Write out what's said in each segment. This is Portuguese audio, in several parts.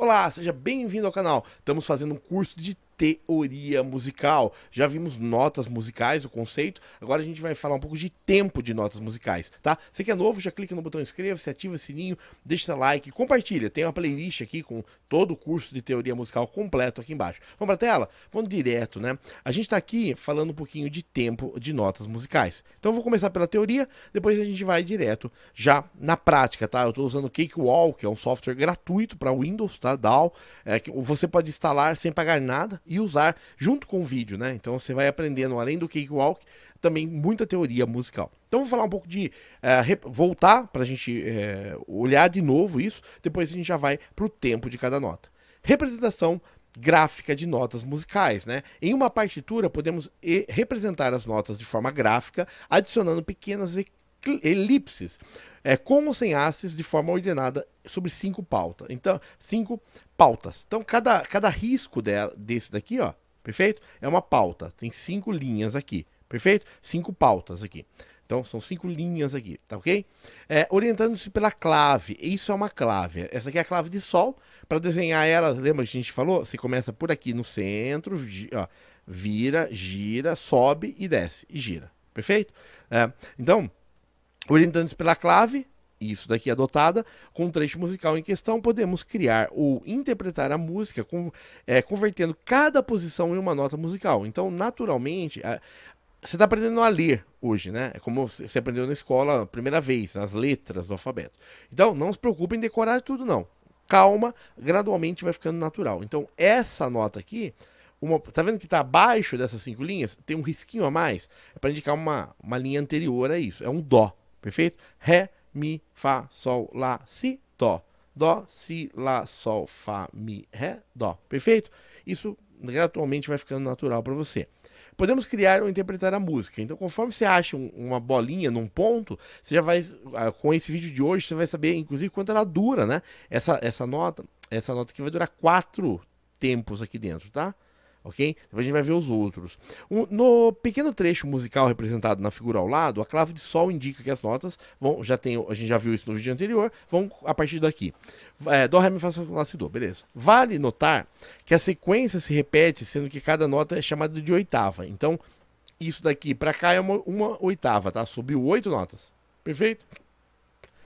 Olá, seja bem-vindo ao canal. Estamos fazendo um curso de teoria musical. Já vimos notas musicais, o conceito. Agora a gente vai falar um pouco de tempo de notas musicais, tá? Você que é novo, já clica no botão inscreva-se, ativa o sininho, deixa like, compartilha. Tem uma playlist aqui com todo o curso de teoria musical completo aqui embaixo. Vamos pra tela? Vamos direto, né? A gente tá aqui falando um pouquinho de tempo de notas musicais. Então eu vou começar pela teoria, depois a gente vai direto já na prática, tá? Eu tô usando o Cakewall, que é um software gratuito para Windows, tá? DAO. É, que você pode instalar sem pagar nada e usar junto com o vídeo, né? Então você vai aprendendo, além do cakewalk, também muita teoria musical. Então vou falar um pouco de uh, voltar para a gente uh, olhar de novo isso, depois a gente já vai para o tempo de cada nota. Representação gráfica de notas musicais, né? Em uma partitura podemos eh, representar as notas de forma gráfica, adicionando pequenas elipses, é, com ou sem hastes, de forma ordenada, sobre cinco pautas. Então, cinco pautas. Então, cada, cada risco de, desse daqui, ó, perfeito? É uma pauta. Tem cinco linhas aqui, perfeito? Cinco pautas aqui. Então, são cinco linhas aqui, tá ok? É, Orientando-se pela clave. Isso é uma clave. Essa aqui é a clave de sol. Para desenhar ela, lembra que a gente falou? Você começa por aqui no centro, ó, vira, gira, sobe e desce. E gira, perfeito? É, então, Orientando-se pela clave, isso daqui adotada, com o trecho musical em questão, podemos criar ou interpretar a música, com, é, convertendo cada posição em uma nota musical. Então, naturalmente, a, você está aprendendo a ler hoje, né? É como você aprendeu na escola a primeira vez, as letras do alfabeto. Então, não se preocupe em decorar tudo, não. Calma, gradualmente vai ficando natural. Então, essa nota aqui, uma, tá vendo que está abaixo dessas cinco linhas? Tem um risquinho a mais, é para indicar uma, uma linha anterior a isso. É um dó, Perfeito? Ré, Mi, Fá, Sol, Lá, Si, Dó. Dó, Si, Lá, Sol, Fá, Mi, Ré, Dó. Perfeito? Isso gradualmente vai ficando natural para você. Podemos criar ou interpretar a música. Então, conforme você acha um, uma bolinha num ponto, você já vai. Ah, com esse vídeo de hoje, você vai saber, inclusive, quanto ela dura, né? Essa, essa nota. Essa nota aqui vai durar quatro tempos aqui dentro, tá? ok? Depois a gente vai ver os outros. no pequeno trecho musical representado na figura ao lado, a clave de sol indica que as notas vão, já tem, a gente já viu isso no vídeo anterior, vão a partir daqui. É, dó, ré, mi, fá, sol, lá, si, dó, beleza. Vale notar que a sequência se repete, sendo que cada nota é chamada de oitava. Então, isso daqui para cá é uma, uma oitava, tá? Subiu oito notas, perfeito?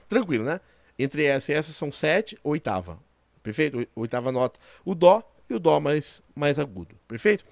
Tranquilo, né? Entre essa e essa são sete, oitava. Perfeito? Oitava nota. O Dó o dó mais, mais agudo, perfeito?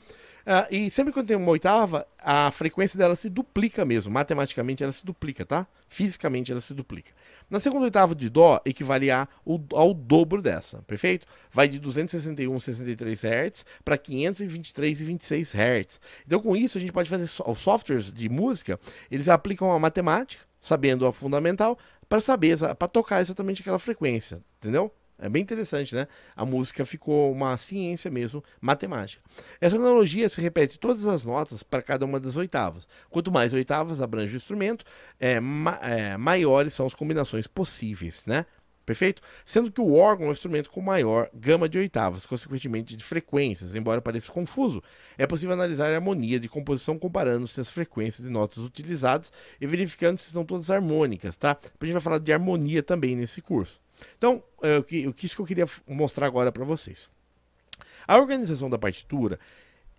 Ah, e sempre quando tem uma oitava, a frequência dela se duplica mesmo. Matematicamente ela se duplica, tá? Fisicamente ela se duplica. Na segunda oitava de Dó, equivale ao, ao dobro dessa, perfeito? Vai de 261,63 Hz para 523,26 Hz. Então com isso a gente pode fazer so os softwares de música, eles aplicam a matemática, sabendo a fundamental, para saber, para tocar exatamente aquela frequência, entendeu? É bem interessante, né? A música ficou uma ciência mesmo, matemática. Essa analogia se repete todas as notas para cada uma das oitavas. Quanto mais oitavas abrange o instrumento, é, ma é, maiores são as combinações possíveis, né? Perfeito? Sendo que o órgão é um instrumento com maior gama de oitavas, consequentemente de frequências, embora pareça confuso, é possível analisar a harmonia de composição comparando se as frequências e notas utilizadas e verificando se são todas harmônicas, tá? A gente vai falar de harmonia também nesse curso. Então, é, o que, o que isso que eu queria mostrar agora para vocês. A organização da partitura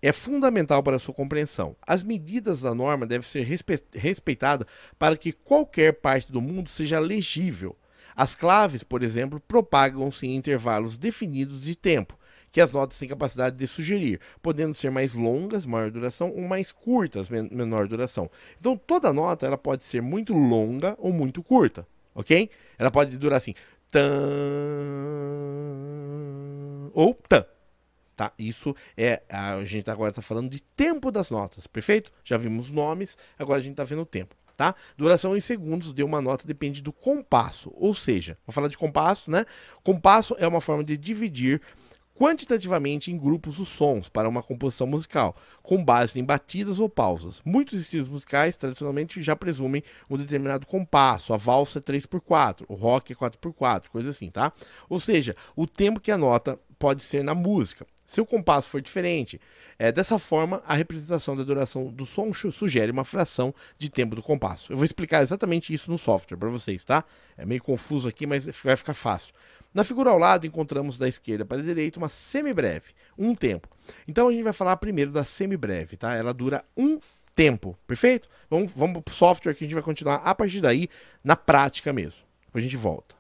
é fundamental para sua compreensão. As medidas da norma devem ser respeitadas para que qualquer parte do mundo seja legível. As claves, por exemplo, propagam-se em intervalos definidos de tempo, que as notas têm capacidade de sugerir, podendo ser mais longas, maior duração, ou mais curtas, menor duração. Então, toda nota ela pode ser muito longa ou muito curta, ok? Ela pode durar assim tan ou tan. Tá? Isso é a gente tá agora está falando de tempo das notas, perfeito? Já vimos nomes, agora a gente está vendo o tempo. Tá? Duração em segundos de uma nota depende do compasso, ou seja, vou falar de compasso, né? Compasso é uma forma de dividir quantitativamente em grupos os sons para uma composição musical, com base em batidas ou pausas. Muitos estilos musicais tradicionalmente já presumem um determinado compasso, a valsa é 3x4, o rock é 4x4, coisa assim, tá? Ou seja, o tempo que a nota pode ser na música. Se o compasso for diferente, é, dessa forma a representação da duração do som sugere uma fração de tempo do compasso. Eu vou explicar exatamente isso no software para vocês, tá? É meio confuso aqui, mas vai ficar fácil. Na figura ao lado, encontramos da esquerda para a direita uma semibreve, um tempo. Então a gente vai falar primeiro da semibreve, tá? Ela dura um tempo, perfeito? Vamos, vamos para o software que a gente vai continuar a partir daí na prática mesmo. Depois a gente volta.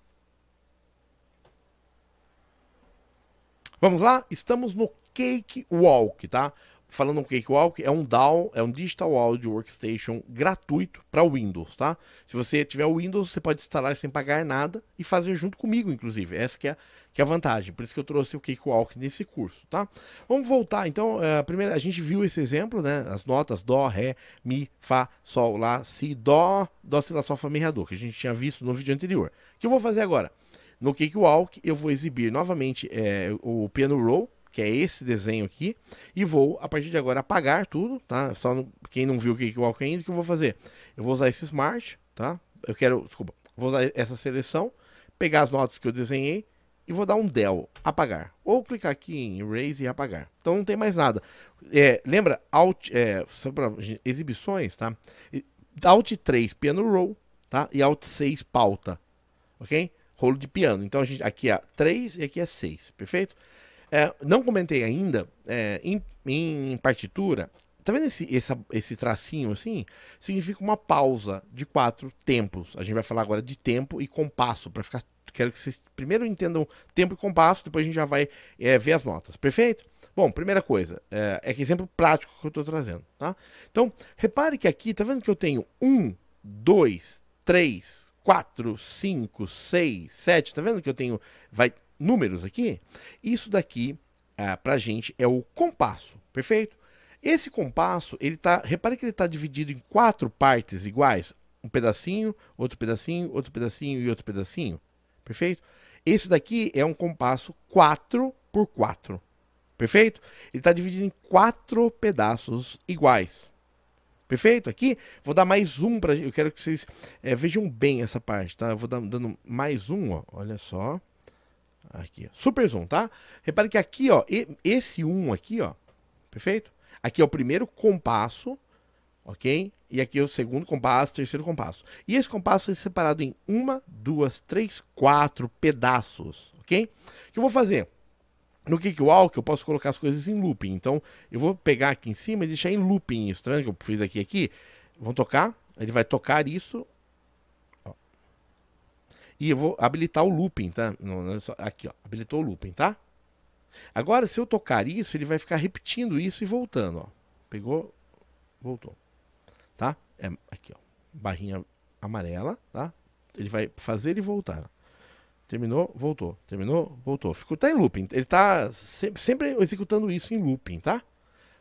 Vamos lá? Estamos no Cake Walk, tá? falando no Cakewalk, é um DAW, é um Digital Audio Workstation gratuito para Windows, tá? Se você tiver o Windows, você pode instalar sem pagar nada e fazer junto comigo, inclusive. Essa que é, que é a vantagem. Por isso que eu trouxe o Cakewalk nesse curso, tá? Vamos voltar, então, a, é, primeira, a gente viu esse exemplo, né? As notas Dó, Ré, Mi, Fá, Sol, Lá, Si, Dó, Dó, Si, Lá, Sol, Fá, Mi, Ré, Dó, que a gente tinha visto no vídeo anterior. O que eu vou fazer agora? No Cakewalk, eu vou exibir novamente é, o piano roll, que é esse desenho aqui, e vou, a partir de agora, apagar tudo, tá? Só no, quem não viu o que o Alckmin o que eu vou fazer? Eu vou usar esse Smart, tá? Eu quero, desculpa, vou usar essa seleção, pegar as notas que eu desenhei, e vou dar um del, apagar. Ou clicar aqui em erase e apagar. Então não tem mais nada. É, lembra, alt, é, exibições, tá? Alt 3, piano roll, tá? E alt 6, pauta, ok? Rolo de piano. Então a gente, aqui é 3 e aqui é 6, perfeito? É, não comentei ainda, é, em, em, partitura, tá vendo esse, esse tracinho assim? Significa uma pausa de quatro tempos. A gente vai falar agora de tempo e compasso, para ficar. Quero que vocês primeiro entendam tempo e compasso, depois a gente já vai é, ver as notas, perfeito? Bom, primeira coisa, é, é que exemplo prático que eu estou trazendo, tá? Então, repare que aqui, tá vendo que eu tenho um, dois, três, 4, 5, 6, 7. Tá vendo que eu tenho. Vai, números aqui, isso daqui ah, para a gente é o compasso, perfeito? Esse compasso, ele tá, repare que ele está dividido em quatro partes iguais, um pedacinho, outro pedacinho, outro pedacinho e outro pedacinho, perfeito? Esse daqui é um compasso 4 por 4, perfeito? Ele está dividido em quatro pedaços iguais, perfeito? Aqui, vou dar mais um para eu quero que vocês é, vejam bem essa parte, tá? Eu vou dar, dando mais um, ó, olha só. Aqui, super zoom, tá? Repare que aqui, ó, esse 1 um aqui, ó, perfeito? Aqui é o primeiro compasso, ok? E aqui é o segundo compasso, terceiro compasso. E esse compasso é separado em uma, duas, três, quatro pedaços, ok? O que eu vou fazer? No Cakewalk eu posso colocar as coisas em looping, então eu vou pegar aqui em cima e deixar em looping, estranho tá que eu fiz aqui aqui. Vão tocar, ele vai tocar isso e eu vou habilitar o looping, tá? Aqui, ó. Habilitou o looping, tá? Agora, se eu tocar isso, ele vai ficar repetindo isso e voltando, ó. Pegou, voltou. Tá? É, aqui, ó. Barrinha amarela, tá? Ele vai fazer e voltar. Terminou, voltou. Terminou, voltou. Ficou, tá em looping. Ele tá sempre, sempre executando isso em looping, tá?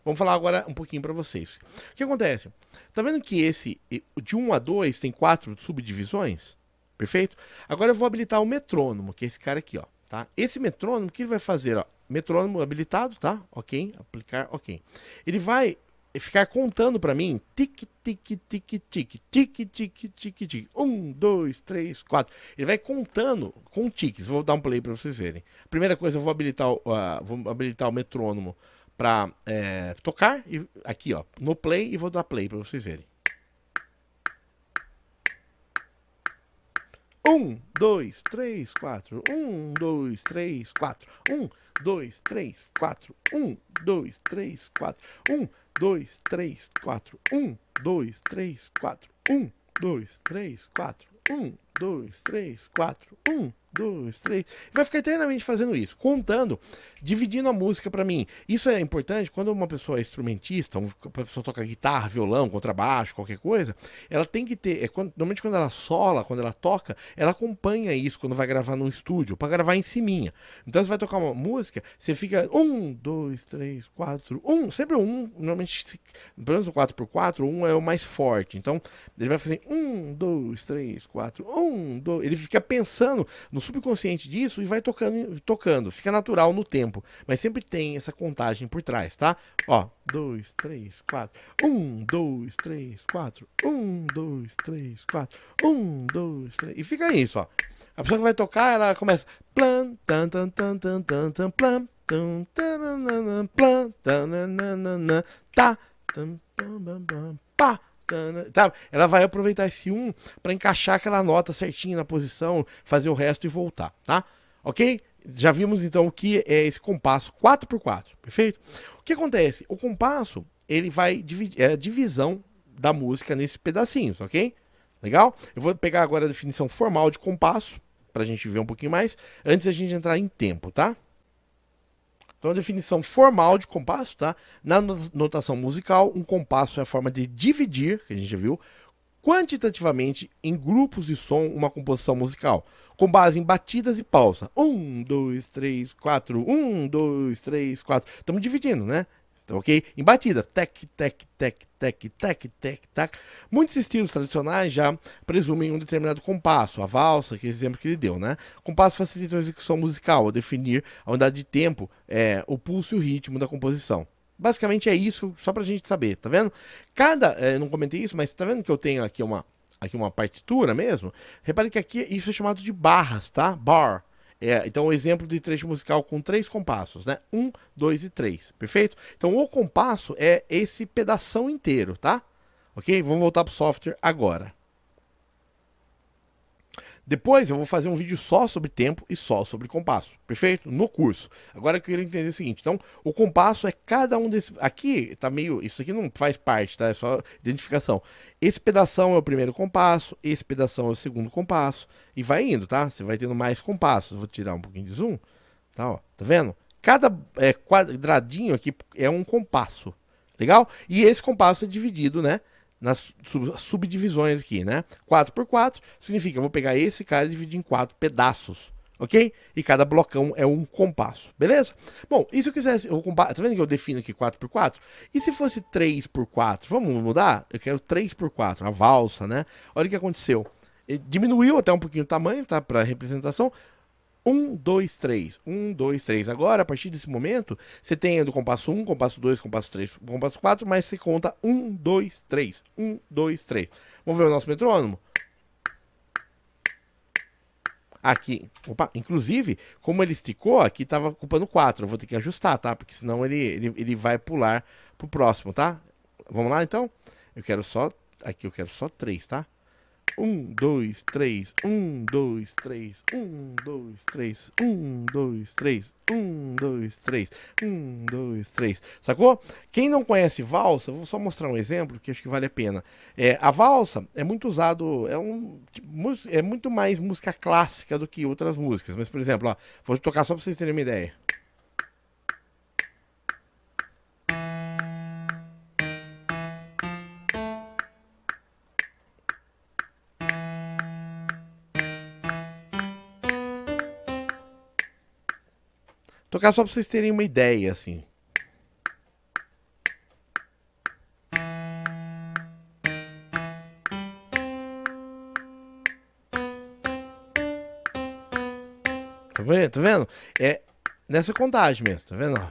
Vamos falar agora um pouquinho para vocês. O que acontece? Tá vendo que esse, de 1 a 2, tem quatro subdivisões? Perfeito? Agora eu vou habilitar o metrônomo, que é esse cara aqui, ó, tá? Esse metrônomo, o que ele vai fazer, ó? Metrônomo habilitado, tá? Ok, aplicar, ok. Ele vai ficar contando para mim tic tic tic tic tic tic tic tic um dois três quatro ele vai contando com tiques vou dar um play para vocês verem primeira coisa eu vou habilitar o, uh, vou habilitar o metrônomo para é, eh, tocar e aqui ó no play e vou dar play para vocês verem Um, dois, três, quatro. Um, dois, três, quatro. Um, dois, três, quatro. Um, dois, três, quatro. Um, dois, três, quatro. Um, dois, três, quatro. Um, dois, três, quatro. Um, dois, três, quatro. Um dois, três. Vai ficar eternamente fazendo isso, contando, dividindo a música para mim. Isso é importante quando uma pessoa é instrumentista, uma pessoa toca guitarra, violão, contrabaixo, qualquer coisa. Ela tem que ter, é quando, normalmente quando ela sola, quando ela toca, ela acompanha isso quando vai gravar num estúdio, para gravar em ciminha. Então você vai tocar uma música, você fica um, dois, três, quatro, um, sempre um, normalmente se, pelo menos no 4x4, um é o mais forte. Então ele vai fazer um, dois, três, quatro, um, dois. Ele fica pensando no no subconsciente disso e vai tocando, tocando. Fica natural no tempo, mas sempre tem essa contagem por trás, tá? Ó, dois, três, quatro. Um, dois, três, quatro. Um, dois, três, quatro. Um, dois, três. E fica isso, ó. A pessoa que vai tocar, ela começa. Plan, tan, tan, tan, tan, tan, tan, plan, tan, tan, tan, tan, plan, tan, tan, tan, tan, tá, tan, tan, tan, pá. Tá? Ela vai aproveitar esse 1 para encaixar aquela nota certinha na posição, fazer o resto e voltar, tá? Ok? Já vimos então o que é esse compasso 4x4, perfeito? O que acontece? O compasso, ele vai dividir, é a divisão da música nesses pedacinhos, ok? Legal? Eu vou pegar agora a definição formal de compasso, para a gente ver um pouquinho mais, antes a gente entrar em tempo, tá? Então, a definição formal de compasso, tá? Na notação musical, um compasso é a forma de dividir, que a gente já viu, quantitativamente em grupos de som uma composição musical, com base em batidas e pausa. Um, dois, três, quatro. Um, dois, três, quatro. Estamos dividindo, né? Tá ok? Em batida, tec, tec, tec, tec, tec, tec, tac. Muitos estilos tradicionais já presumem um determinado compasso, a valsa, que é exemplo que ele deu, né? Compasso facilita a execução musical, ao definir a unidade de tempo, é, o pulso e o ritmo da composição. Basicamente é isso, só pra gente saber, tá vendo? Cada, é, não comentei isso, mas tá vendo que eu tenho aqui uma, aqui uma partitura mesmo? Repare que aqui isso é chamado de barras, tá? Bar, é, então, o exemplo de trecho musical com três compassos, né? Um, dois e três, perfeito? Então, o compasso é esse pedaço inteiro, tá? Ok? Vamos voltar para o software agora. Depois eu vou fazer um vídeo só sobre tempo e só sobre compasso, perfeito? No curso. Agora eu queria entender o seguinte, então, o compasso é cada um desses... Aqui tá meio... Isso aqui não faz parte, tá? É só identificação. Esse pedaço é o primeiro compasso, esse pedaço é o segundo compasso, e vai indo, tá? Você vai tendo mais compassos. Vou tirar um pouquinho de zoom, tá? Ó, tá vendo? Cada é, quadradinho aqui é um compasso, legal? E esse compasso é dividido, né? nas subdivisões aqui, né? 4 por 4 significa eu vou pegar esse cara e dividir em quatro pedaços, ok? E cada blocão é um compasso, beleza? Bom, e se eu quisesse, eu tá vendo que eu defino aqui 4 por 4 E se fosse 3 por 4 Vamos mudar? Eu quero 3 por 4 a valsa, né? Olha o que aconteceu. Ele diminuiu até um pouquinho o tamanho, tá? Para representação, 1, 2, 3. 1, 2, 3. Agora, a partir desse momento, você tem do compasso 1, compasso 2, compasso 3, compasso 4, mas você conta 1, 2, 3. 1, 2, 3. Vamos ver o nosso metrônomo? Aqui, opa, inclusive, como ele esticou, aqui estava ocupando 4. Eu vou ter que ajustar, tá? Porque senão ele, ele, ele vai pular para o próximo, tá? Vamos lá, então? Eu quero só, aqui eu quero só 3, tá? Um, dois, três. Um, dois, três. Um, dois, três. Um, dois, três. Um, dois, três. Um, dois, três. Sacou? Quem não conhece valsa, vou só mostrar um exemplo que acho que vale a pena. É, a valsa é muito usado, é, um, tipo, é muito mais música clássica do que outras músicas. Mas, por exemplo, ó, vou tocar só pra vocês terem uma ideia. tocar só pra vocês terem uma ideia, assim. Tá vendo? Tá vendo? É nessa contagem mesmo, tá vendo?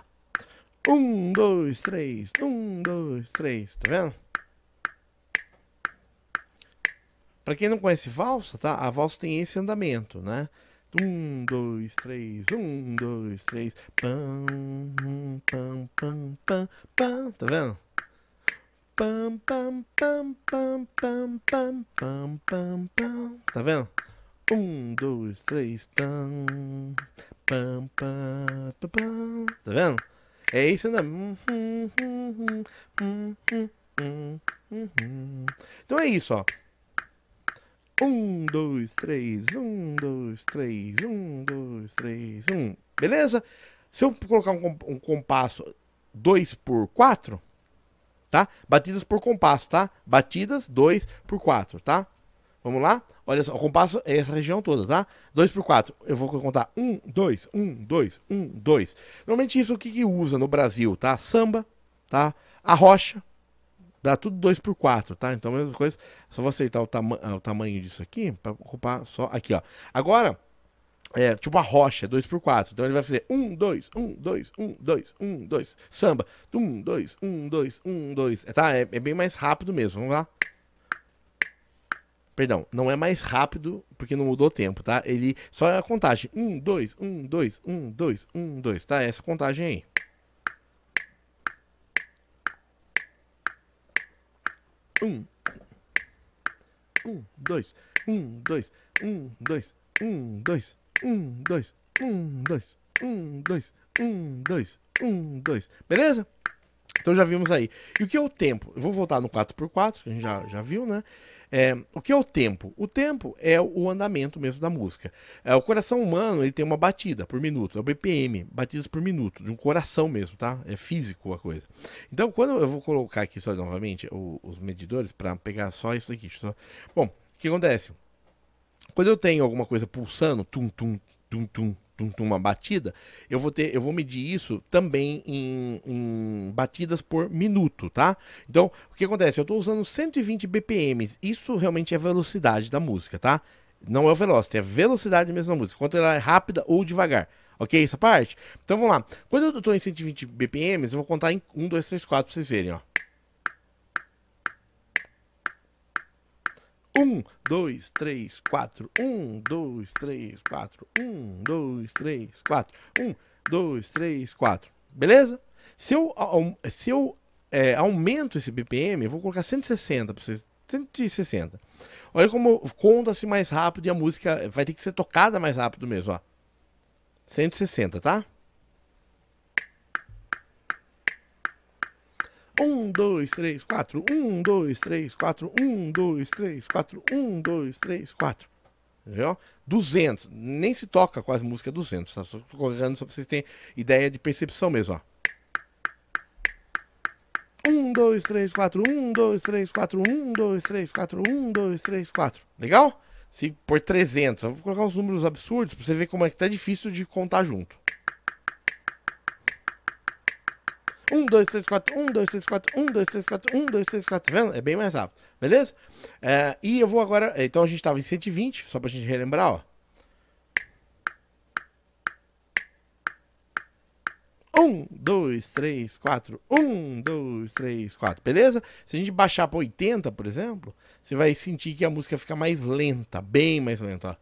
Um, dois, três. Um, dois, três. Tá vendo? Pra quem não conhece valsa, tá? A valsa tem esse andamento, né? Um, dois, três, um, dois, três. Pam, pam, pam, pam, pam. Tá vendo? Pam, pam, pam, pam, pam, pam, pam, pam, pam. Tá vendo? Um, dois, três, tam. Pam, pam, pam, pam. Tá vendo? É isso ainda. Então é isso, ó. Um, dois, três, um, dois, três, um, dois, três, um. Beleza? Se eu colocar um, um compasso 2 por 4, tá? Batidas por compasso, tá? Batidas 2 por 4, tá? Vamos lá? Olha só, o compasso é essa região toda, tá? 2 por 4. Eu vou contar 1, 2, 1, 2, 1, 2. Normalmente isso o que, que usa no Brasil, tá? Samba, tá? a rocha, Dá tudo 2 por 4, tá? Então, a mesma coisa. Só vou aceitar o, tama ah, o tamanho disso aqui para ocupar só aqui, ó. Agora, é tipo uma rocha, 2 por 4. Então ele vai fazer 1, 2, 1, 2, 1, 2, 1, 2. Samba. 1, 2, 1, 2, 1, 2. Tá? É, é bem mais rápido mesmo. Vamos lá. Perdão, não é mais rápido porque não mudou o tempo, tá? Ele só é a contagem. 1, 2, 1, 2, 1, 2, 1, 2. Tá? É essa contagem aí. Um. Um, dois. Um, dois. Um, dois. Um, dois. Um, dois. Um, dois. Um, dois. Um, dois. Um, dois. Beleza? Então já vimos aí. E o que é o tempo? Eu vou voltar no 4x4, que a gente já, já viu, né? É, o que é o tempo? O tempo é o andamento mesmo da música. É, o coração humano ele tem uma batida por minuto, é o BPM, batidas por minuto, de um coração mesmo, tá? É físico a coisa. Então, quando eu vou colocar aqui só novamente o, os medidores para pegar só isso daqui. Só... Bom, o que acontece? Quando eu tenho alguma coisa pulsando, tum, tum, tum, tum, uma batida, eu vou ter, eu vou medir isso também em, em batidas por minuto, tá? Então, o que acontece? Eu estou usando 120 BPMs. Isso realmente é velocidade da música, tá? Não é o velocity, é velocidade mesmo da música, quanto ela é rápida ou devagar. Ok, essa parte? Então vamos lá. Quando eu estou em 120 BPMs, eu vou contar em 1, 2, 3, 4 para vocês verem, ó. Um, dois, três, quatro. Um, dois, três, quatro. Um, dois, três, quatro. Um, dois, três, quatro. Beleza? Se eu, se eu é, aumento esse BPM, eu vou colocar 160 para vocês. 160. Olha como conta-se mais rápido e a música vai ter que ser tocada mais rápido mesmo, ó. 160, tá? Um, dois, três, quatro. Um, dois, três, quatro. Um, dois, três, quatro. Um, dois, três, quatro. Entendeu? 200. Nem se toca com a música 200. Tá? Só colocando só pra vocês terem ideia de percepção mesmo, ó. 1, 2, 3, 4, 1, 2, 3, 4, 1, 2, 3, 4, 1, 2, 3, 4. Legal? Se por 300, eu vou colocar uns números absurdos pra você ver como é que tá difícil de contar junto. 1, 2, 3, 4, 1, 2, 3, 4, 1, 2, 3, 4, 1, 2, 3, 4. tá Vendo? É bem mais rápido, beleza? É, e eu vou agora. É, então a gente tava em 120, só pra gente relembrar, ó. 1, 2, 3, 4. 1, 2, 3, 4. Beleza? Se a gente baixar pra 80, por exemplo, você vai sentir que a música fica mais lenta, bem mais lenta.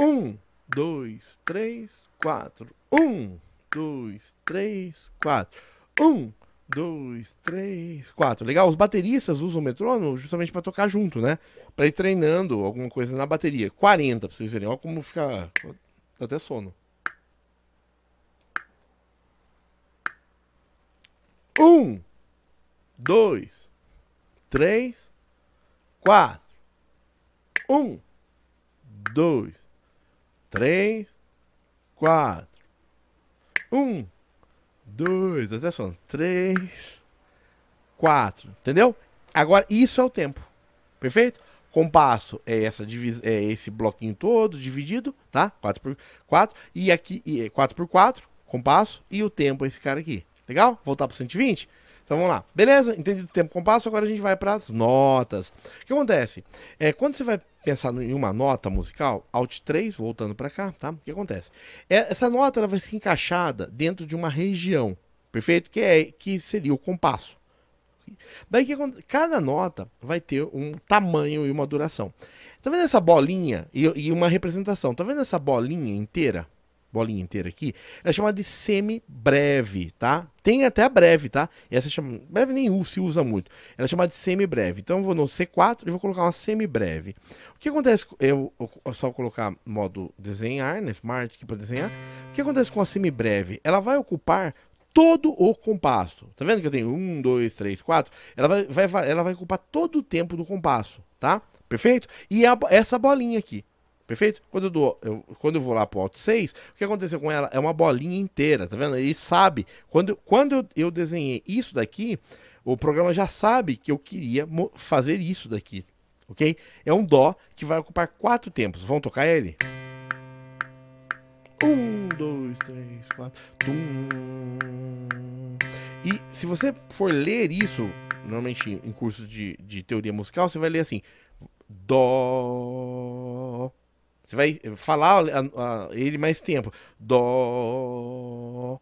Ó. Um, dois, três, quatro. Um, dois, três, quatro. Um, dois, três, quatro. Legal, os bateristas usam o metrônomo justamente para tocar junto, né? Para ir treinando alguma coisa na bateria. 40, para vocês verem. Olha como fica. Dá até sono. Um, dois, três, quatro. Um, dois, Três, quatro. Um, dois, até só. Três, quatro. Entendeu? Agora, isso é o tempo. Perfeito? Compasso é, essa é esse bloquinho todo dividido, tá? 4 por 4. E aqui, e 4 por 4, compasso. E o tempo é esse cara aqui. Legal? Voltar para 120. Então vamos lá. Beleza, entendido o tempo compasso, agora a gente vai para as notas. O que acontece? É, quando você vai pensar em uma nota musical, Alt 3, voltando para cá, tá? O que acontece? É, essa nota ela vai ser encaixada dentro de uma região, perfeito? Que, é, que seria o compasso. Daí que cada nota vai ter um tamanho e uma duração. Tá vendo essa bolinha e, e uma representação? Tá vendo essa bolinha inteira? bolinha inteira aqui, ela é chamada de semi-breve, tá? Tem até a breve, tá? E essa chama... Breve nem se usa muito. Ela é chamada de semi-breve. Então eu vou no C4 e vou colocar uma semi-breve. O que acontece... Eu, eu só colocar modo desenhar, né? Smart aqui para desenhar. O que acontece com a semi-breve? Ela vai ocupar todo o compasso. Tá vendo que eu tenho um, dois, três, quatro? Ela vai, ela vai ocupar todo o tempo do compasso, tá? Perfeito? E é a, essa bolinha aqui. Perfeito? Quando eu, dou, eu, quando eu vou lá pro alto 6, o que aconteceu com ela? É uma bolinha inteira, tá vendo? Ele sabe. Quando, quando eu desenhei isso daqui, o programa já sabe que eu queria fazer isso daqui, ok? É um dó que vai ocupar quatro tempos. Vão tocar ele? Um, dois, três, quatro. Tum. E se você for ler isso, normalmente em curso de, de teoria musical, você vai ler assim: Dó você vai falar a, a, ele mais tempo. Dó.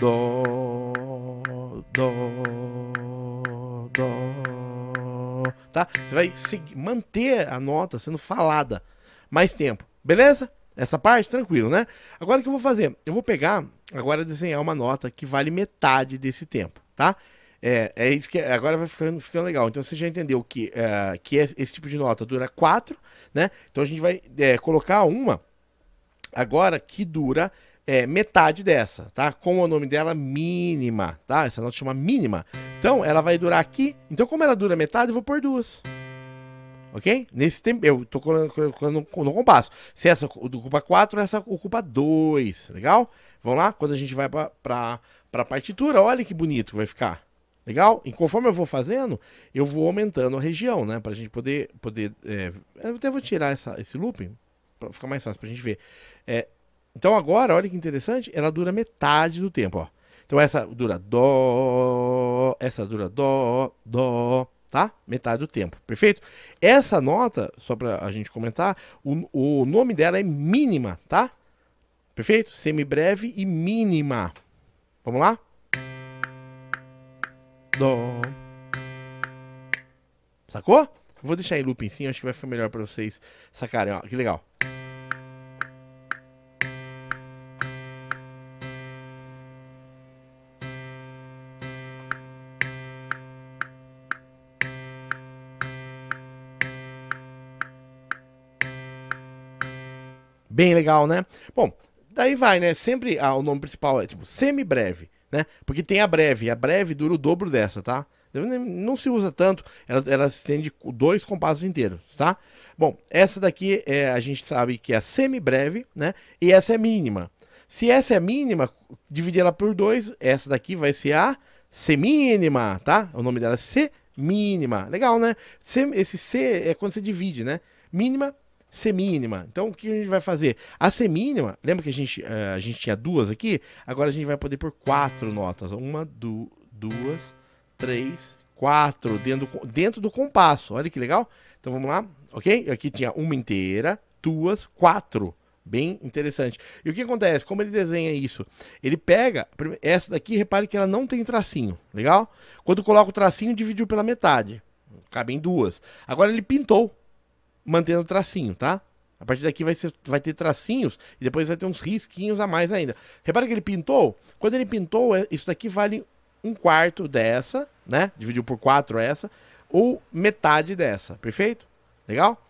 Dó. Dó. Dó. Dó. Tá? Você vai seguir, manter a nota sendo falada mais tempo. Beleza? Essa parte, tranquilo, né? Agora o que eu vou fazer? Eu vou pegar, agora desenhar uma nota que vale metade desse tempo, tá? É, é isso que é, agora vai ficando, ficando legal. Então você já entendeu que, é, que é esse tipo de nota dura quatro, né? Então a gente vai é, colocar uma agora que dura é, metade dessa, tá? Com o nome dela mínima, tá? Essa nota chama mínima. Então ela vai durar aqui. Então como ela dura metade, eu vou pôr duas. Ok? Nesse tempo, eu tô colocando no compasso. Se essa ocupa 4, essa ocupa 2. Legal? Vamos lá? Quando a gente vai para pra, pra partitura, olha que bonito vai ficar. Legal? E conforme eu vou fazendo, eu vou aumentando a região, né? Pra gente poder. poder é, eu até vou tirar essa, esse looping pra ficar mais fácil pra gente ver. É, então agora, olha que interessante, ela dura metade do tempo, ó. Então essa dura dó, essa dura dó, dó, tá? Metade do tempo, perfeito? Essa nota, só pra a gente comentar, o, o nome dela é mínima, tá? Perfeito? Semibreve e mínima. Vamos lá? Dó. Sacou? Vou deixar em looping cima acho que vai ficar melhor pra vocês sacarem. Ó, que legal. Bem legal, né? Bom, daí vai, né? Sempre ah, o nome principal é tipo semi-breve né? Porque tem a breve, a breve dura o dobro dessa, tá? Não se usa tanto, ela, ela se estende dois compassos inteiros, tá? Bom, essa daqui é, a gente sabe que é a semi-breve, né? E essa é mínima. Se essa é mínima, dividir ela por dois, essa daqui vai ser a semínima, tá? O nome dela é semínima. Legal, né? Esse C é quando você divide, né? Mínima semínima. Então, o que a gente vai fazer? A semínima, lembra que a gente, uh, a gente tinha duas aqui? Agora a gente vai poder por quatro notas. Uma, du duas, três, quatro, dentro, dentro do compasso. Olha que legal. Então, vamos lá, ok? Aqui tinha uma inteira, duas, quatro. Bem interessante. E o que acontece? Como ele desenha isso? Ele pega, essa daqui, repare que ela não tem tracinho, legal? Quando coloca o tracinho, dividiu pela metade. Cabem duas. Agora ele pintou mantendo o tracinho, tá? A partir daqui vai, ser, vai ter tracinhos e depois vai ter uns risquinhos a mais ainda. Repara que ele pintou. Quando ele pintou, é, isso daqui vale um quarto dessa, né? Dividiu por quatro essa, ou metade dessa, perfeito? Legal?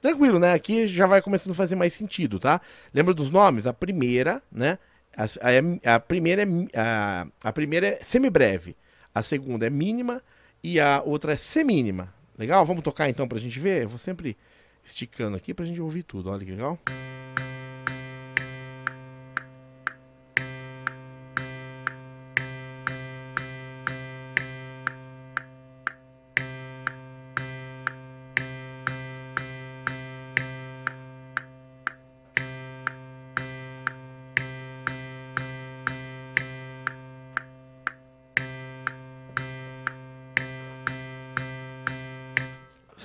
Tranquilo, né? Aqui já vai começando a fazer mais sentido, tá? Lembra dos nomes? A primeira, né? A, a, é, a primeira, é, a, a primeira é semibreve, a segunda é mínima e a outra é semínima, Legal? Vamos tocar então pra gente ver? Eu vou sempre esticando aqui pra gente ouvir tudo. Olha que legal.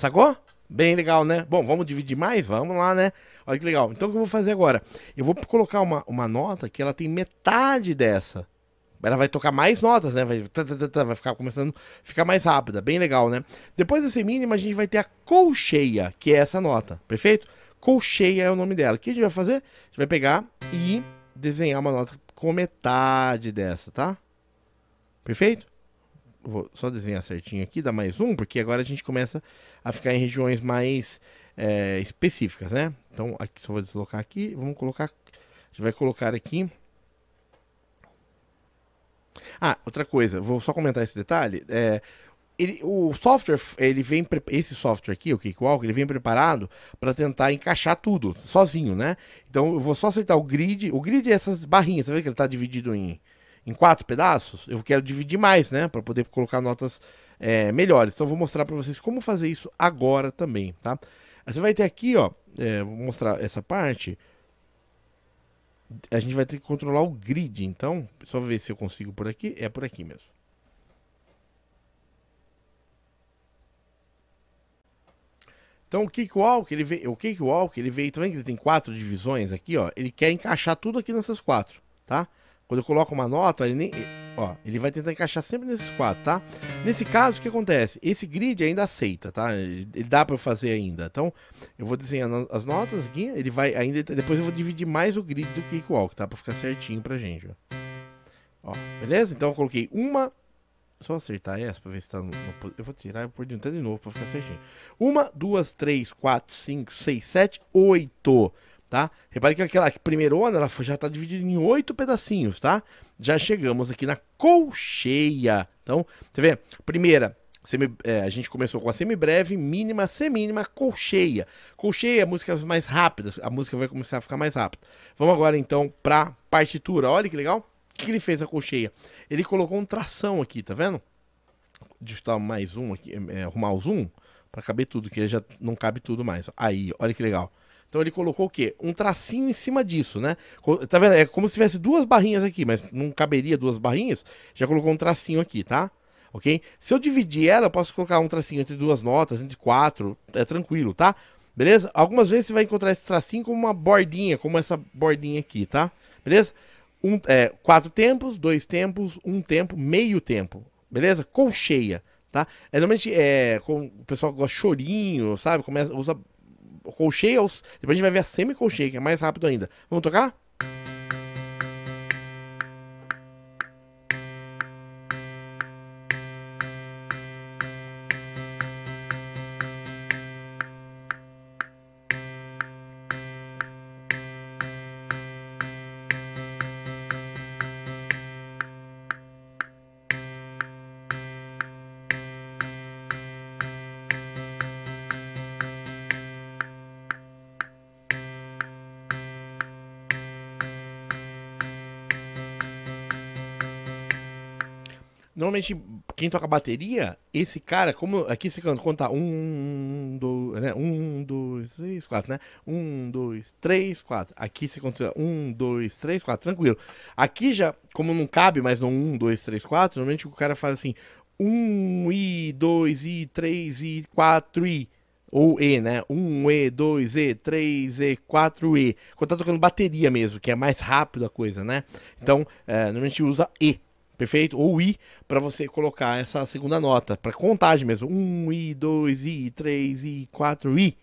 Sacou? Bem legal, né? Bom, vamos dividir mais? Vamos lá, né? Olha que legal. Então o que eu vou fazer agora? Eu vou colocar uma, uma nota que ela tem metade dessa. Ela vai tocar mais notas, né? Vai, vai ficar começando ficar mais rápida. Bem legal, né? Depois desse mínimo, a gente vai ter a colcheia, que é essa nota. Perfeito? Colcheia é o nome dela. O que a gente vai fazer? A gente vai pegar e desenhar uma nota com metade dessa, tá? Perfeito? Vou só desenhar certinho aqui, dá mais um, porque agora a gente começa a ficar em regiões mais é, específicas, né? Então, aqui só vou deslocar aqui, vamos colocar... A gente vai colocar aqui... Ah, outra coisa, vou só comentar esse detalhe. É, ele, o software, ele vem esse software aqui, o Cakewalk, ele vem preparado para tentar encaixar tudo sozinho, né? Então eu vou só aceitar o grid. O grid é essas barrinhas, você vê que ele está dividido em em quatro pedaços, eu quero dividir mais, né? Para poder colocar notas é, melhores. Então, eu vou mostrar para vocês como fazer isso agora também, tá? você vai ter aqui, ó, é, vou mostrar essa parte. A gente vai ter que controlar o grid, então, só ver se eu consigo por aqui. É por aqui mesmo. Então o Cakewalk, ele veio, o Cakewalk, ele veio também que ele tem quatro divisões aqui, ó. Ele quer encaixar tudo aqui nessas quatro, tá? Quando eu coloco uma nota, ele nem. Ó, ele vai tentar encaixar sempre nesses quatro, tá? Nesse caso, o que acontece? Esse grid ainda aceita, tá? Ele, dá para eu fazer ainda. Então, eu vou desenhando as notas aqui, ele vai ainda... Depois eu vou dividir mais o grid do que Cakewalk, tá? Para ficar certinho pra gente, ó. ó. beleza? Então, eu coloquei uma... Só acertar essa para ver se tá no, Eu vou tirar e pôr de novo para ficar certinho. Uma, duas, três, quatro, cinco, seis, sete, oito tá? Repare que aquela primeirona, ela já está dividida em oito pedacinhos, tá? Já chegamos aqui na colcheia. Então, você vê, primeira, semi, é, a gente começou com a semibreve, mínima, semínima, colcheia. Colcheia, é músicas mais rápidas, a música vai começar a ficar mais rápida. Vamos agora, então, para partitura. Olha que legal. O que, que ele fez a colcheia? Ele colocou um tração aqui, tá vendo? Digitar mais um aqui, é, arrumar o zoom, para caber tudo, que já não cabe tudo mais. Aí, olha que legal. Então ele colocou o quê? Um tracinho em cima disso, né? Tá vendo? É como se tivesse duas barrinhas aqui, mas não caberia duas barrinhas. Já colocou um tracinho aqui, tá? Ok? Se eu dividir ela, eu posso colocar um tracinho entre duas notas, entre quatro, é tranquilo, tá? Beleza? Algumas vezes você vai encontrar esse tracinho como uma bordinha, como essa bordinha aqui, tá? Beleza? Um, é, quatro tempos, dois tempos, um tempo, meio tempo. Beleza? Colcheia tá? É, normalmente é, com, o pessoal gosta de chorinho, sabe? Começa, usa colcheia, depois a gente vai ver a semi-colcheia, que é mais rápido ainda. Vamos tocar? normalmente quem toca bateria, esse cara, como aqui se canta, conta um, dois, né? Um, dois, três, quatro, né? Um, dois, três, quatro. Aqui se conta um, dois, três, quatro, tranquilo. Aqui já, como não cabe mais no um, dois, três, quatro, normalmente o cara faz assim, um, e, dois, e, três, e, quatro, e. Ou E, né? 1, E, 2, E, 3, E, 4, E. Quando tá tocando bateria mesmo, que é mais rápido a coisa, né? Então, é, normalmente usa E perfeito? Ou i, para você colocar essa segunda nota, para contagem mesmo. 1, i, 2, i, 3, i, 4, i.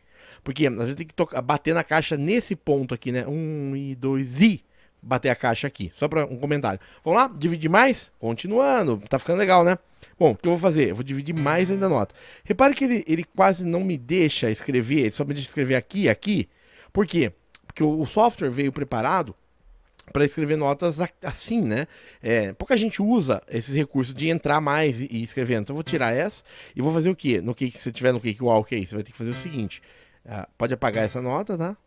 Porque a gente tem que tocar, bater na caixa nesse ponto aqui, né? 1, i, 2, i. Bater a caixa aqui, só para um comentário. Vamos lá? Dividir mais? Continuando, tá ficando legal, né? Bom, o que eu vou fazer? Eu vou dividir mais ainda a nota. Repare que ele, ele quase não me deixa escrever, ele só me deixa escrever aqui aqui. Por quê? Porque o, o software veio preparado para escrever notas assim, né? É, pouca gente usa esses recursos de entrar mais e, escrever. Então eu vou tirar uhum. essa e vou fazer o quê? No que se tiver no cake aí, é você vai ter que fazer o uhum. seguinte. Uh, pode apagar essa nota, tá?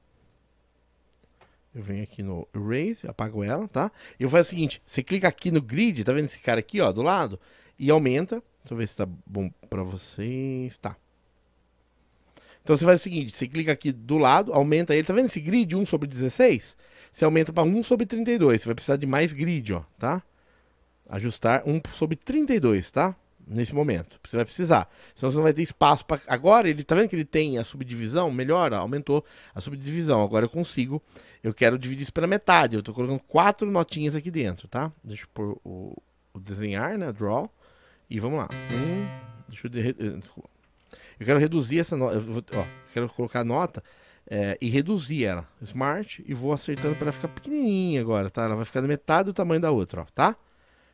Eu venho aqui no Erase, apago ela, tá? Eu faço o seguinte, você clica aqui no grid, tá vendo esse cara aqui, ó, do lado? E aumenta. Deixa eu ver se tá bom pra vocês. Tá. Então você faz o seguinte: você clica aqui do lado, aumenta ele. Tá vendo esse grid 1 sobre 16? Você aumenta para 1 sobre 32. Você vai precisar de mais grid, ó, tá? Ajustar 1 sobre 32, tá? Nesse momento. Você vai precisar. Senão você não vai ter espaço para. Agora ele tá vendo que ele tem a subdivisão? Melhora, aumentou a subdivisão. Agora eu consigo. Eu quero dividir isso pela metade. Eu tô colocando quatro notinhas aqui dentro, tá? Deixa eu pôr o, o desenhar, né? Draw. E vamos lá. Um. Deixa eu. Eh, desculpa. Eu quero reduzir essa nota. quero colocar a nota é, e reduzir ela. Smart e vou acertando para ela ficar pequenininha agora, tá? Ela vai ficar da metade do tamanho da outra, ó, tá?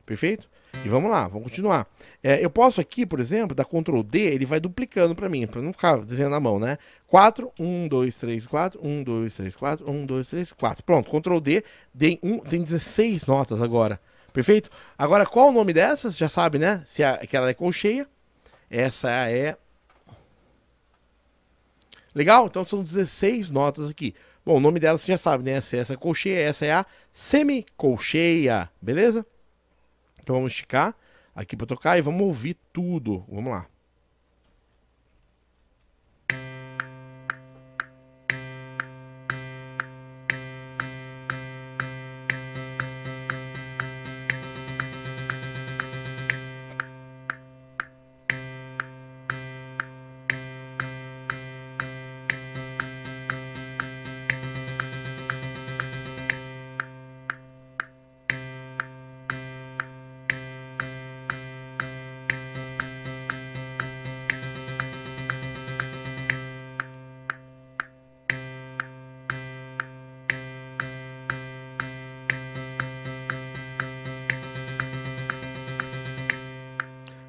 Perfeito? E vamos lá, vamos continuar. É, eu posso aqui, por exemplo, dar Ctrl D, ele vai duplicando para mim, para não ficar desenhando na mão, né? 4, 1, 2, 3, 4, 1, 2, 3, 4, 1, 2, 3, 4. Pronto, Ctrl D, tem, um, tem 16 notas agora. Perfeito? Agora, qual o nome dessas? Já sabe, né? Se a, que ela é colcheia. Essa é Legal? Então são 16 notas aqui. Bom, o nome dela você já sabe, né? Essa é essa é colcheia, essa é a semicolcheia, beleza? Então vamos esticar aqui para tocar e vamos ouvir tudo. Vamos lá.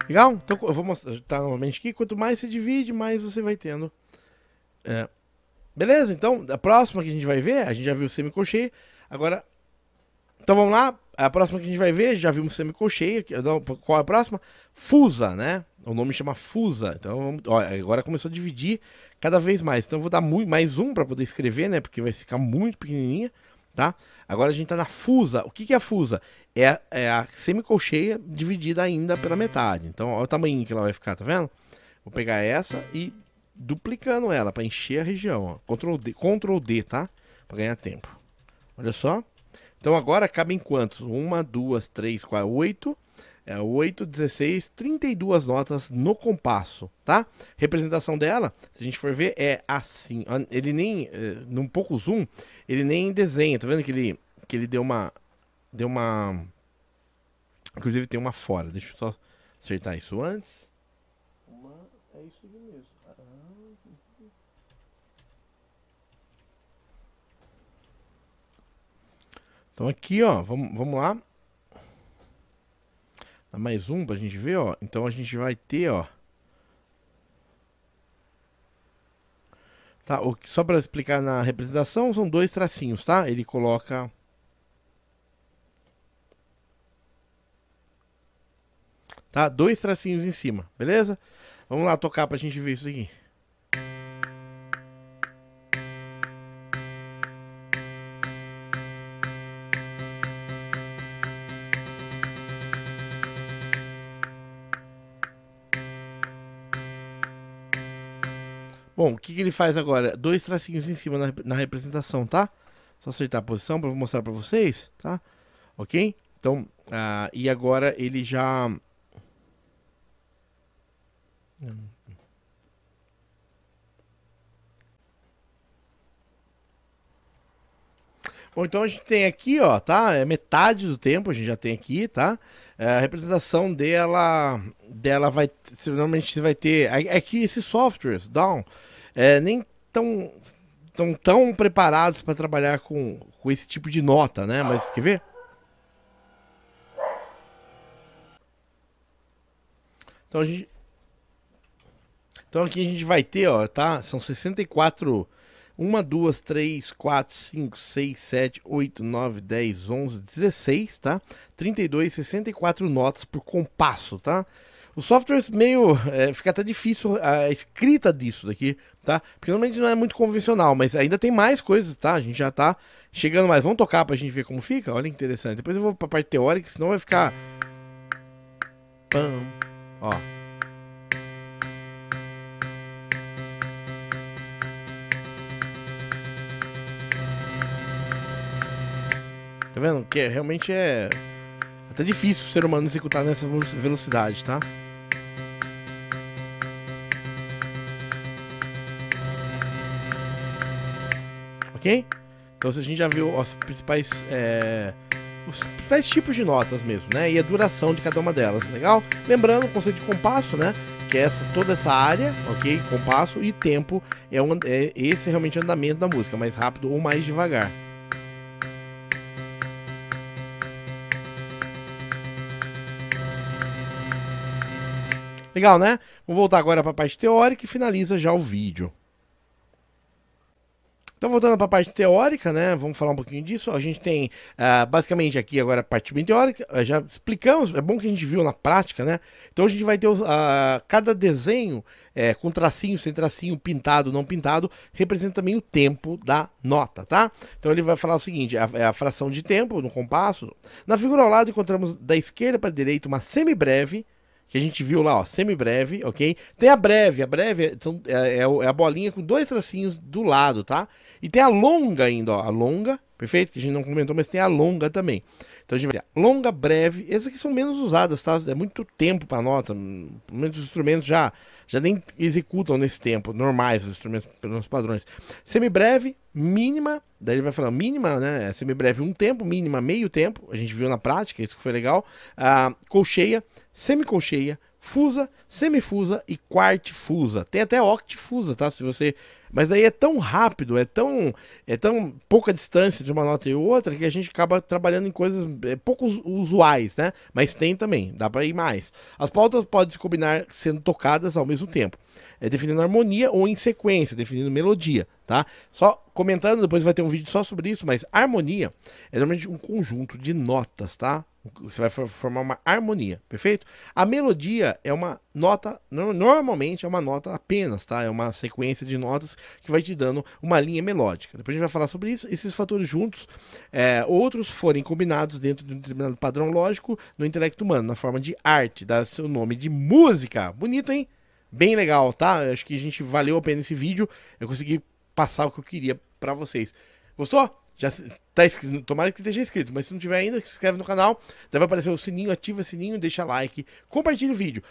Legal? Então eu vou mostrar, tá novamente aqui. Quanto mais se divide, mais você vai tendo. É. Beleza? Então, a próxima que a gente vai ver, a gente já viu o semicolcheio. Agora, então vamos lá. A próxima que a gente vai ver, já vimos semicolcheio. Então, qual é a próxima? Fusa, né? O nome chama Fusa. Então, vamos, ó, agora começou a dividir cada vez mais. Então, eu vou dar muito, mais um para poder escrever, né? Porque vai ficar muito pequenininha, tá? Agora a gente está na Fusa. O que, que é a Fusa? é, é a semicolcheia dividida ainda pela metade. Então, olha o tamanho que ela vai ficar, tá vendo? Vou pegar essa e duplicando ela para encher a região. Ó. Ctrl D, Ctrl D, tá? Para ganhar tempo. Olha só. Então agora cabem quantos? Uma, duas, três, quatro, oito. É, 8, 16, 32 notas no compasso, tá? Representação dela, se a gente for ver, é assim. Ele nem, eh, num pouco zoom, ele nem desenha. Tá vendo que ele, que ele deu uma deu uma. Inclusive tem uma fora. Deixa eu só acertar isso antes. Uma. É isso mesmo. Ah, uhum. Então aqui, ó, vamos, vamos lá. Dá mais um pra gente ver, ó. Então a gente vai ter, ó. Tá, só para explicar na representação, são dois tracinhos, tá? Ele coloca tá? Dois tracinhos em cima, beleza? Vamos lá tocar pra gente ver isso aqui. Bom, o que, que ele faz agora? Dois tracinhos em cima na, na representação, tá? Só acertar a posição para mostrar para vocês, tá? Ok? Então, uh, e agora ele já Bom, então a gente tem aqui, ó, tá? É metade do tempo a gente já tem aqui, tá? É, a representação dela, dela vai, normalmente vai ter, é, é que esses softwares, down, é, nem tão, tão, tão preparados para trabalhar com, com esse tipo de nota, né? Mas quer ver? Então a gente então aqui a gente vai ter, ó, tá? São 64. 1, 2, 3, 4, 5, 6, 7, 8, 9, 10, 11, 16, tá? 32, 64 notas por compasso, tá? O software é meio. É, fica até difícil a escrita disso daqui, tá? Porque normalmente não é muito convencional, mas ainda tem mais coisas, tá? A gente já tá chegando mais. Vamos tocar pra gente ver como fica? Olha que interessante. Depois eu vou pra parte teórica, senão vai ficar. Pam. Ó. Tá vendo? Que é, realmente é até difícil o ser humano executar nessa velocidade, tá? Ok? Então a gente já viu os principais, é, os principais tipos de notas mesmo, né? E a duração de cada uma delas, legal? Lembrando o conceito de compasso, né? Que é essa, toda essa área, ok? Compasso e tempo é, um, é esse é realmente o andamento da música, mais rápido ou mais devagar. Legal, né? Vou voltar agora para a parte teórica e finaliza já o vídeo. Então, voltando para a parte teórica, né? Vamos falar um pouquinho disso. A gente tem uh, basicamente aqui agora a parte bem teórica. Ah, já explicamos, é bom que a gente viu na prática, né? Então a gente vai ter uh, cada desenho é, com tracinho, sem tracinho, pintado, não pintado, representa também o tempo da nota, tá? Então ele vai falar o seguinte: é a, é a fração de tempo no compasso. Na figura ao lado encontramos da esquerda para a direita uma semibreve. breve que a gente viu lá, ó, semi-breve, ok? Tem a breve, a breve é, é, é, a bolinha com dois tracinhos do lado, tá? E tem a longa ainda, ó, a longa, perfeito? Que a gente não comentou, mas tem a longa também. Então a gente vai ter longa, breve, essas aqui são menos usadas, tá? É muito tempo para nota, muitos instrumentos já, já nem executam nesse tempo, normais os instrumentos pelos padrões. Semi-breve, mínima, daí ele vai falar mínima, né? É semi-breve um tempo, mínima meio tempo, a gente viu na prática, isso que foi legal. Ah, colcheia, semicolcheia, fusa, semifusa e quartifusa. Tem até octifusa, tá? Se você, mas aí é tão rápido, é tão é tão pouca distância de uma nota e outra que a gente acaba trabalhando em coisas é, pouco usuais, né? Mas tem também, dá para ir mais. As pautas podem se combinar sendo tocadas ao mesmo tempo, é, definindo harmonia ou em sequência, definindo melodia, tá? Só comentando, depois vai ter um vídeo só sobre isso, mas harmonia é normalmente um conjunto de notas, tá? Você vai formar uma harmonia, perfeito? A melodia é uma nota, normalmente é uma nota apenas, tá? É uma sequência de notas que vai te dando uma linha melódica. Depois a gente vai falar sobre isso. Esses fatores juntos, é, outros forem combinados dentro de um determinado padrão lógico no intelecto humano, na forma de arte, dá seu nome de música. Bonito, hein? Bem legal, tá? Eu acho que a gente valeu a pena esse vídeo. Eu consegui passar o que eu queria para vocês. Gostou? Já Tá escrito, tomara que esteja inscrito, mas se não tiver ainda, se inscreve no canal, deve aparecer o sininho, ativa o sininho, deixa like, compartilha o vídeo.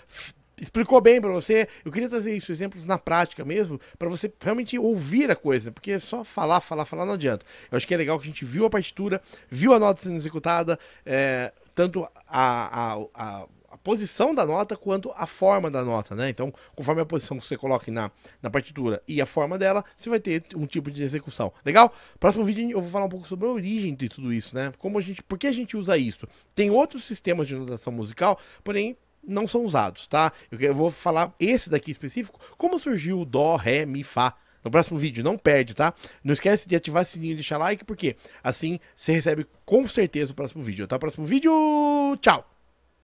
Explicou bem para você. Eu queria trazer isso, exemplos na prática mesmo, para você realmente ouvir a coisa, porque é só falar, falar, falar não adianta. Eu acho que é legal que a gente viu a partitura, viu a nota sendo executada, é, tanto a, a, a a posição da nota quanto a forma da nota, né? Então, conforme a posição que você coloque na, na partitura e a forma dela, você vai ter um tipo de execução. Legal? Próximo vídeo eu vou falar um pouco sobre a origem de tudo isso, né? Como a gente, por que a gente usa isso? Tem outros sistemas de notação musical, porém não são usados, tá? Eu vou falar esse daqui específico, como surgiu o dó, ré, mi, fá no próximo vídeo, não perde, tá? Não esquece de ativar o sininho e deixar like, porque assim você recebe com certeza o próximo vídeo, tá? Próximo vídeo, tchau!